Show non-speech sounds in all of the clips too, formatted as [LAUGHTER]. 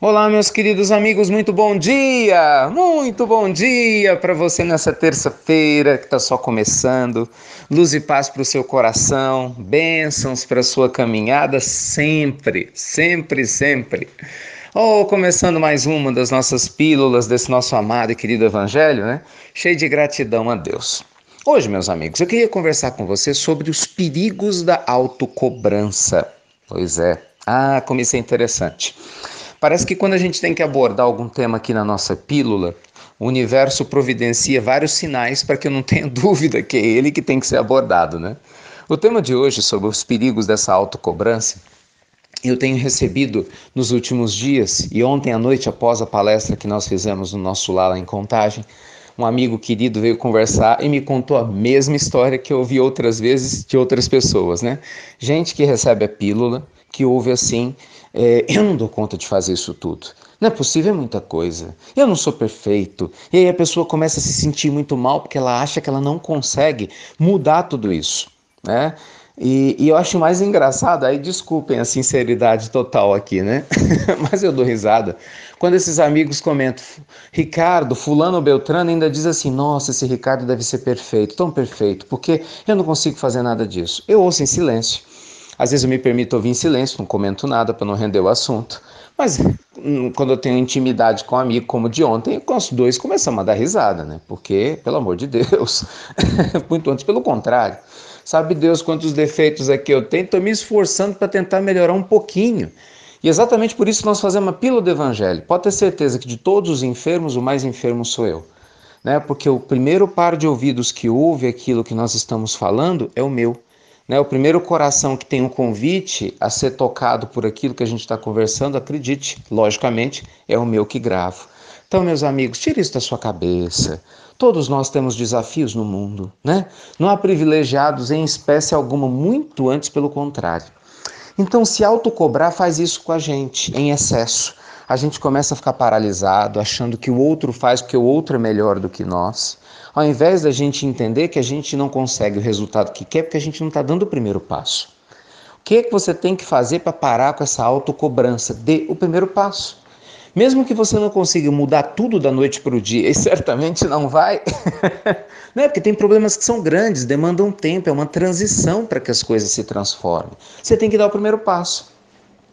Olá, meus queridos amigos, muito bom dia! Muito bom dia para você nessa terça-feira que está só começando. Luz e paz para o seu coração, bênçãos para a sua caminhada, sempre, sempre, sempre. Oh, começando mais uma das nossas pílulas desse nosso amado e querido Evangelho, né? Cheio de gratidão a Deus. Hoje, meus amigos, eu queria conversar com você sobre os perigos da autocobrança. Pois é. Ah, como isso é interessante. Parece que quando a gente tem que abordar algum tema aqui na nossa pílula, o universo providencia vários sinais para que eu não tenha [LAUGHS] dúvida que é ele que tem que ser abordado, né? O tema de hoje sobre os perigos dessa autocobrança, eu tenho recebido nos últimos dias e ontem à noite após a palestra que nós fizemos no nosso lá em Contagem, um amigo querido veio conversar e me contou a mesma história que eu ouvi outras vezes de outras pessoas, né? Gente que recebe a pílula, que houve assim, é, [CLEARS THROAT] eu não dou conta de fazer isso tudo. Não é possível, é muita coisa. Eu não sou perfeito. E aí a pessoa começa a se sentir muito mal porque ela acha que ela não consegue mudar tudo isso, né? E, e eu acho mais engraçado, aí desculpem a sinceridade total aqui, né? [LAUGHS] Mas eu dou risada. Quando esses amigos comentam, Ricardo, Fulano Beltrano ainda diz assim: nossa, esse Ricardo deve ser perfeito, tão perfeito, porque eu não consigo fazer nada disso. Eu ouço em silêncio. Às vezes eu me permito ouvir em silêncio, não comento nada para não render o assunto. Mas hum, quando eu tenho intimidade com um amigo, como de ontem, os dois começamos a dar risada, né? Porque, pelo amor de Deus, [LAUGHS] muito antes pelo contrário. Sabe Deus quantos defeitos aqui eu tenho, estou me esforçando para tentar melhorar um pouquinho. E exatamente por isso nós fazemos a pílula do Evangelho. Pode ter certeza que de todos os enfermos, o mais enfermo sou eu. Né? Porque o primeiro par de ouvidos que ouve aquilo que nós estamos falando é o meu. Né? O primeiro coração que tem um convite a ser tocado por aquilo que a gente está conversando, acredite, logicamente, é o meu que gravo. Então, meus amigos, tire isso da sua cabeça. Todos nós temos desafios no mundo, né? Não há privilegiados em espécie alguma, muito antes pelo contrário. Então, se autocobrar faz isso com a gente, em excesso a gente começa a ficar paralisado, achando que o outro faz porque o outro é melhor do que nós, ao invés da gente entender que a gente não consegue o resultado que quer porque a gente não está dando o primeiro passo. O que é que você tem que fazer para parar com essa autocobrança? Dê o primeiro passo. Mesmo que você não consiga mudar tudo da noite para o dia, e [LAUGHS] certamente não vai, [LAUGHS] né? porque tem problemas que são grandes, demandam tempo, é uma transição para que as coisas se transformem. Você tem que dar o primeiro passo.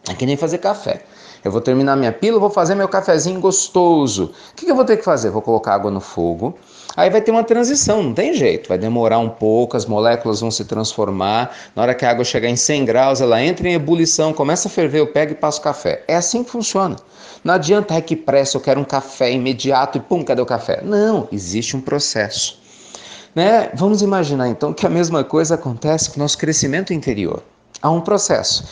É que nem fazer café. Eu vou terminar minha pílula, vou fazer meu cafezinho gostoso. O que, que eu vou ter que fazer? Vou colocar água no fogo. Aí vai ter uma transição, não tem jeito. Vai demorar um pouco, as moléculas vão se transformar. Na hora que a água chegar em 100 graus, ela entra em ebulição, começa a ferver, eu pego e passo café. É assim que funciona. Não adianta, é que pressa, eu quero um café imediato e pum, cadê o café? Não, existe um processo. Né? Vamos imaginar então que a mesma coisa acontece com o nosso crescimento interior. Há um processo.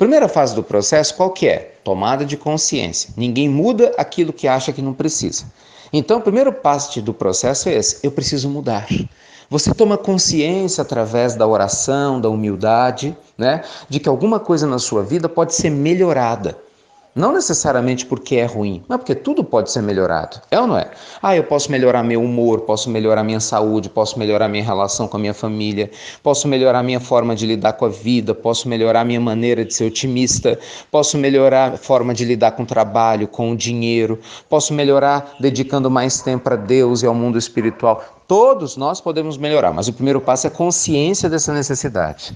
Primeira fase do processo qual que é? Tomada de consciência. Ninguém muda aquilo que acha que não precisa. Então, o primeiro passo do processo é esse: eu preciso mudar. Você toma consciência através da oração, da humildade, né, de que alguma coisa na sua vida pode ser melhorada. Não necessariamente porque é ruim, mas porque tudo pode ser melhorado. É ou não é? Ah, eu posso melhorar meu humor, posso melhorar minha saúde, posso melhorar minha relação com a minha família, posso melhorar minha forma de lidar com a vida, posso melhorar minha maneira de ser otimista, posso melhorar a forma de lidar com o trabalho, com o dinheiro, posso melhorar dedicando mais tempo a Deus e ao mundo espiritual. Todos nós podemos melhorar, mas o primeiro passo é consciência dessa necessidade.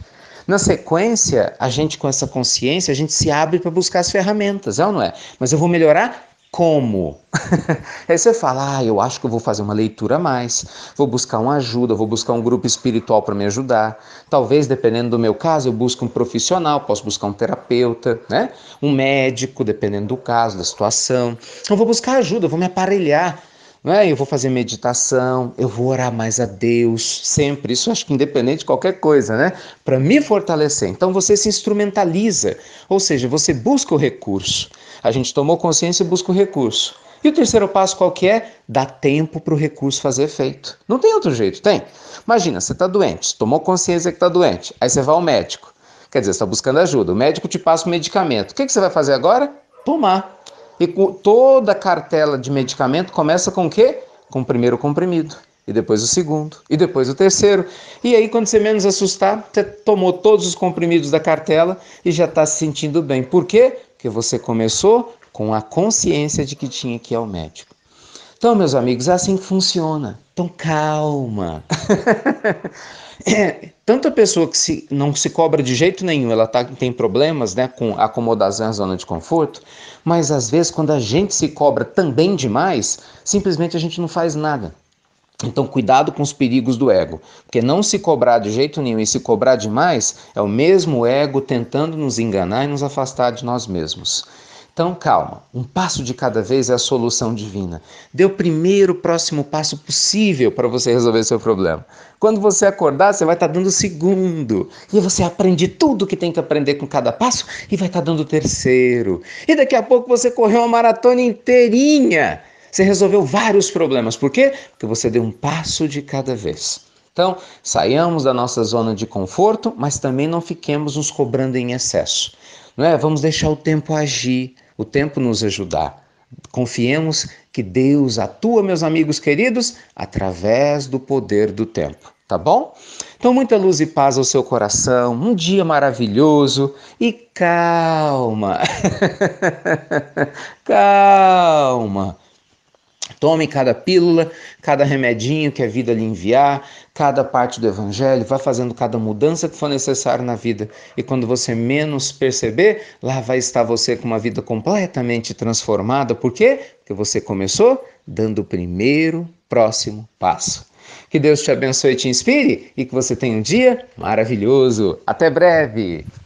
Na sequência, a gente com essa consciência, a gente se abre para buscar as ferramentas, é ou não é? Mas eu vou melhorar como? [LAUGHS] Aí você fala, ah, eu acho que eu vou fazer uma leitura a mais, vou buscar uma ajuda, vou buscar um grupo espiritual para me ajudar. Talvez, dependendo do meu caso, eu busque um profissional, posso buscar um terapeuta, né? Um médico, dependendo do caso, da situação. Então, eu vou buscar ajuda, vou me aparelhar né? Eu vou fazer meditação, eu vou orar mais a Deus, sempre. Isso acho que independente de qualquer coisa, né? Para me fortalecer. Então você se instrumentaliza, ou seja, você busca o recurso. A gente tomou consciência e busca o recurso. E o terceiro passo qual que é? Dá tempo para o recurso fazer efeito. Não tem outro jeito, tem. Imagina, você está doente, tomou consciência que está doente, aí você vai ao médico. Quer dizer, você está buscando ajuda. O médico te passa o medicamento. O que, que você vai fazer agora? Tomar. E toda a cartela de medicamento começa com o quê? Com o primeiro comprimido, e depois o segundo, e depois o terceiro. E aí, quando você menos assustar, você tomou todos os comprimidos da cartela e já está se sentindo bem. Por quê? Porque você começou com a consciência de que tinha que ir ao médico. Então, meus amigos, é assim que funciona. Então, calma. é, [LAUGHS] tanta pessoa que se, não se cobra de jeito nenhum, ela tá, tem problemas né, com acomodação na zona de conforto, mas às vezes, quando a gente se cobra também demais, simplesmente a gente não faz nada. Então, cuidado com os perigos do ego, porque não se cobrar de jeito nenhum e se cobrar demais é o mesmo ego tentando nos enganar e nos afastar de nós mesmos. Então, calma, um passo de cada vez é a solução divina. Dê o primeiro próximo passo possível para você resolver seu problema. Quando você acordar, você vai estar tá dando o segundo. E você aprende tudo o que tem que aprender com cada passo e vai estar tá dando o terceiro. E daqui a pouco você correu uma maratona inteirinha. Você resolveu vários problemas. Por quê? Porque você deu um passo de cada vez. Então, saiamos da nossa zona de conforto, mas também não fiquemos nos cobrando em excesso. Não é? Vamos deixar o tempo agir o tempo nos ajudar. Confiemos que Deus atua, meus amigos queridos, através do poder do tempo, tá bom? Então, muita luz e paz ao seu coração, um dia maravilhoso e calma, [LAUGHS] calma. Tome cada pílula, cada remedinho que a vida lhe enviar, cada parte do evangelho, vá fazendo cada mudança que for necessário na vida. E quando você menos perceber, lá vai estar você com uma vida completamente transformada. Por quê? Porque você começou dando o primeiro próximo passo. Que Deus te abençoe e te inspire e que você tenha um dia maravilhoso. Até breve!